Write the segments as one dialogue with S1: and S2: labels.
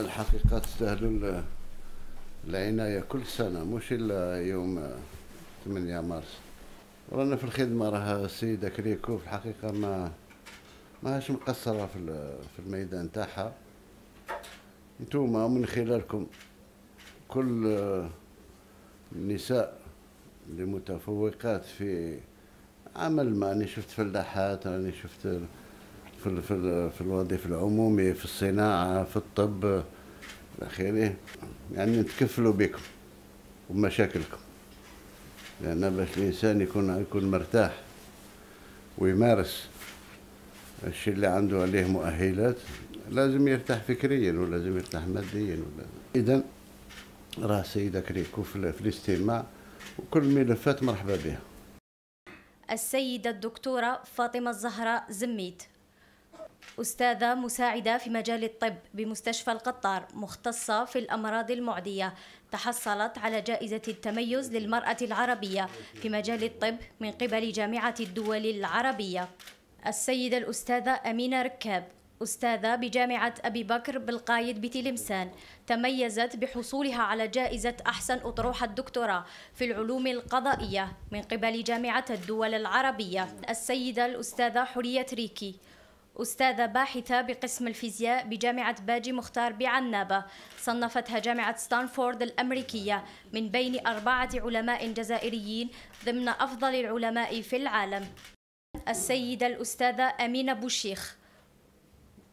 S1: الحقيقة تستاهل العناية كل سنة مش إلا يوم 8 مارس رانا في الخدمة راه السيدة كريكو في الحقيقة ما ماهاش مقصرة في في الميدان تاعها نتوما من خلالكم كل النساء اللي متفوقات في عمل ما راني شفت فلاحات راني شفت في في في الوظيفه العمومي إيه، في الصناعه في الطب الى اخره يعني نتكفلوا بكم ومشاكلكم لان باش الانسان يكون يكون مرتاح ويمارس الشيء اللي عنده عليه مؤهلات لازم يرتاح فكريا ولازم يرتاح ماديا اذا راه السيده كريكو في الاستماع وكل الملفات مرحبا بها
S2: السيدة الدكتورة فاطمة الزهراء زميت أستاذة مساعدة في مجال الطب بمستشفى القطار مختصة في الأمراض المعدية تحصلت على جائزة التميز للمرأة العربية في مجال الطب من قبل جامعة الدول العربية السيدة الأستاذة أمينة ركاب أستاذة بجامعة أبي بكر بالقايد بتلمسان تميزت بحصولها على جائزة أحسن أطروحة الدكتوراه في العلوم القضائية من قبل جامعة الدول العربية السيدة الأستاذة حرية ريكي أستاذة باحثة بقسم الفيزياء بجامعة باجي مختار بعنابة صنفتها جامعة ستانفورد الأمريكية من بين أربعة علماء جزائريين ضمن أفضل العلماء في العالم السيدة الأستاذة أمينة بوشيخ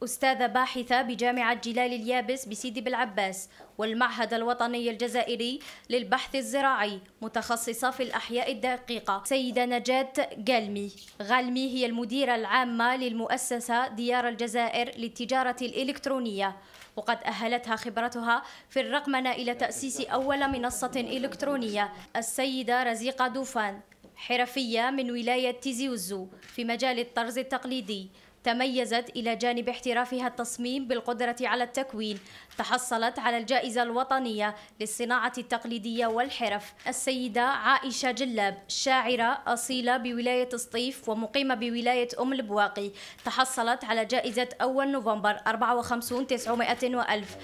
S2: أستاذة باحثة بجامعة جلال اليابس بسيدي بالعباس والمعهد الوطني الجزائري للبحث الزراعي متخصصة في الأحياء الدقيقة سيدة نجاة غالمي غالمي هي المديرة العامة للمؤسسة ديار الجزائر للتجارة الإلكترونية وقد أهلتها خبرتها في الرقمنة إلى تأسيس أول منصة إلكترونية السيدة رزيقة دوفان حرفية من ولاية تيزي وزو في مجال الطرز التقليدي تميزت إلى جانب احترافها التصميم بالقدرة على التكوين تحصلت على الجائزة الوطنية للصناعة التقليدية والحرف السيدة عائشة جلاب شاعرة أصيلة بولاية سطيف ومقيمة بولاية أم البواقي تحصلت على جائزة أول نوفمبر 54 900 وألف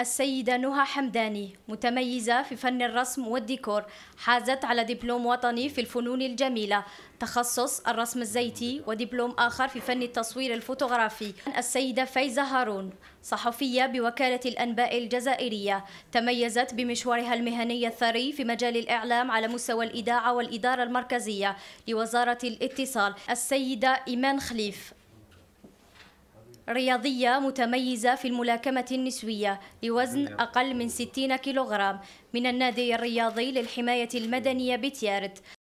S2: السيدة نهى حمداني متميزة في فن الرسم والديكور حازت على دبلوم وطني في الفنون الجميلة تخصص الرسم الزيتي ودبلوم آخر في فن التصوير الفوتوغرافي السيدة فايزة هارون صحفية بوكالة الأنباء الجزائرية تميزت بمشوارها المهني الثري في مجال الإعلام على مستوى الإذاعة والإدارة المركزية لوزارة الاتصال السيدة إيمان خليف رياضية متميزة في الملاكمة النسوية لوزن أقل من 60 كيلوغرام من النادي الرياضي للحماية المدنية بتيارت